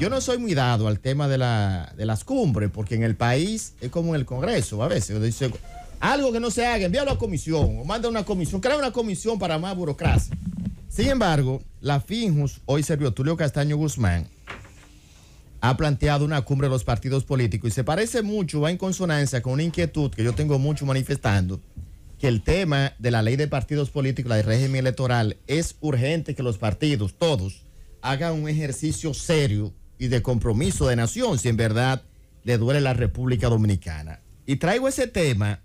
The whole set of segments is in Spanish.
Yo, no soy muy dado al tema de, las cumbres, porque en el país es como en el Congreso a veces. Dice, algo que no se haga, envíalo a comisión o manda una comisión, crea una comisión para más burocracia. Sin embargo, la FINJUS, hoy Servio Tulio Castaño Guzmán, ha planteado una cumbre de los partidos políticos y se parece mucho, va en consonancia con una inquietud que yo tengo mucho manifestando, que el tema de la ley de partidos políticos, la de régimen electoral, es urgente que los partidos, todos, haga un ejercicio serio y de compromiso de nación si en verdad le duele la República Dominicana. Y traigo ese tema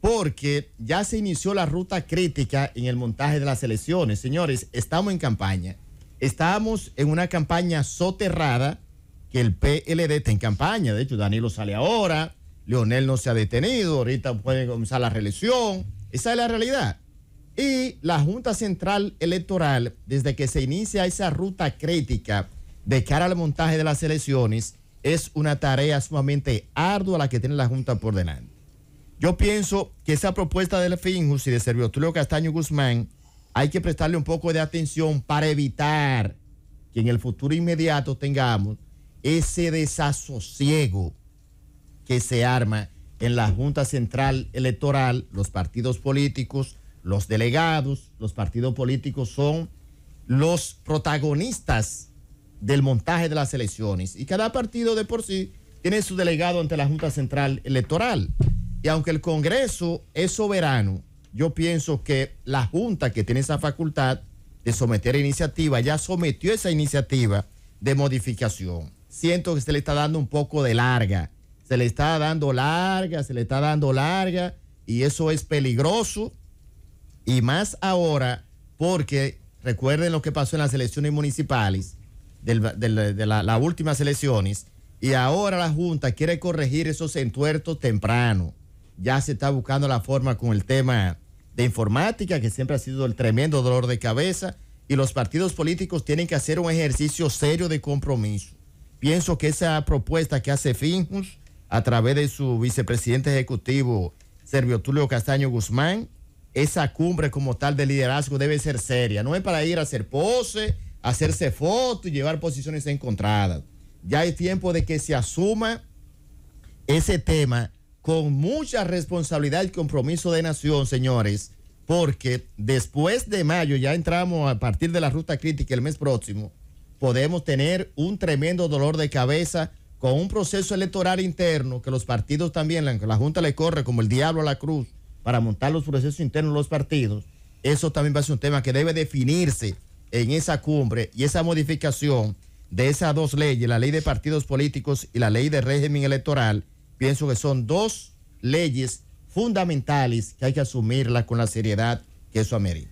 porque ya se inició la ruta crítica en el montaje de las elecciones. Señores, estamos en campaña. Estamos en una campaña soterrada que el PLD está en campaña. De hecho, Danilo sale ahora, Leonel no se ha detenido, ahorita puede comenzar la reelección. Esa es la realidad. Y la Junta Central Electoral, desde que se inicia esa ruta crítica de cara al montaje de las elecciones, es una tarea sumamente ardua la que tiene la Junta por delante. Yo pienso que esa propuesta del Finjus y de Servio Tulio Castaño Guzmán hay que prestarle un poco de atención para evitar que en el futuro inmediato tengamos ese desasosiego que se arma en la Junta Central Electoral, los partidos políticos, los delegados, los partidos políticos son los protagonistas del montaje de las elecciones y cada partido de por sí tiene su delegado ante la Junta Central Electoral. Y aunque el Congreso es soberano, yo pienso que la Junta que tiene esa facultad de someter iniciativa ya sometió esa iniciativa de modificación. Siento que se le está dando un poco de larga, se le está dando larga, se le está dando larga y eso es peligroso y más ahora, porque recuerden lo que pasó en las elecciones municipales, de las últimas elecciones, y ahora la Junta quiere corregir esos entuertos temprano. Ya se está buscando la forma con el tema de informática, que siempre ha sido el tremendo dolor de cabeza, y los partidos políticos tienen que hacer un ejercicio serio de compromiso. Pienso que esa propuesta que hace Finjus a través de su vicepresidente ejecutivo, Servio Tulio Castaño Guzmán, esa cumbre como tal de liderazgo debe ser seria. No es para ir a hacer pose, hacerse fotos y llevar posiciones encontradas. Ya es tiempo de que se asuma ese tema con mucha responsabilidad y compromiso de nación, señores, porque después de mayo, ya entramos a partir de la ruta crítica el mes próximo, podemos tener un tremendo dolor de cabeza con un proceso electoral interno que los partidos también, la Junta le corre como el diablo a la cruz para montar los procesos internos de los partidos, eso también va a ser un tema que debe definirse en esa cumbre y esa modificación de esas dos leyes, la ley de partidos políticos y la ley de régimen electoral, pienso que son dos leyes fundamentales que hay que asumirlas con la seriedad que eso amerita.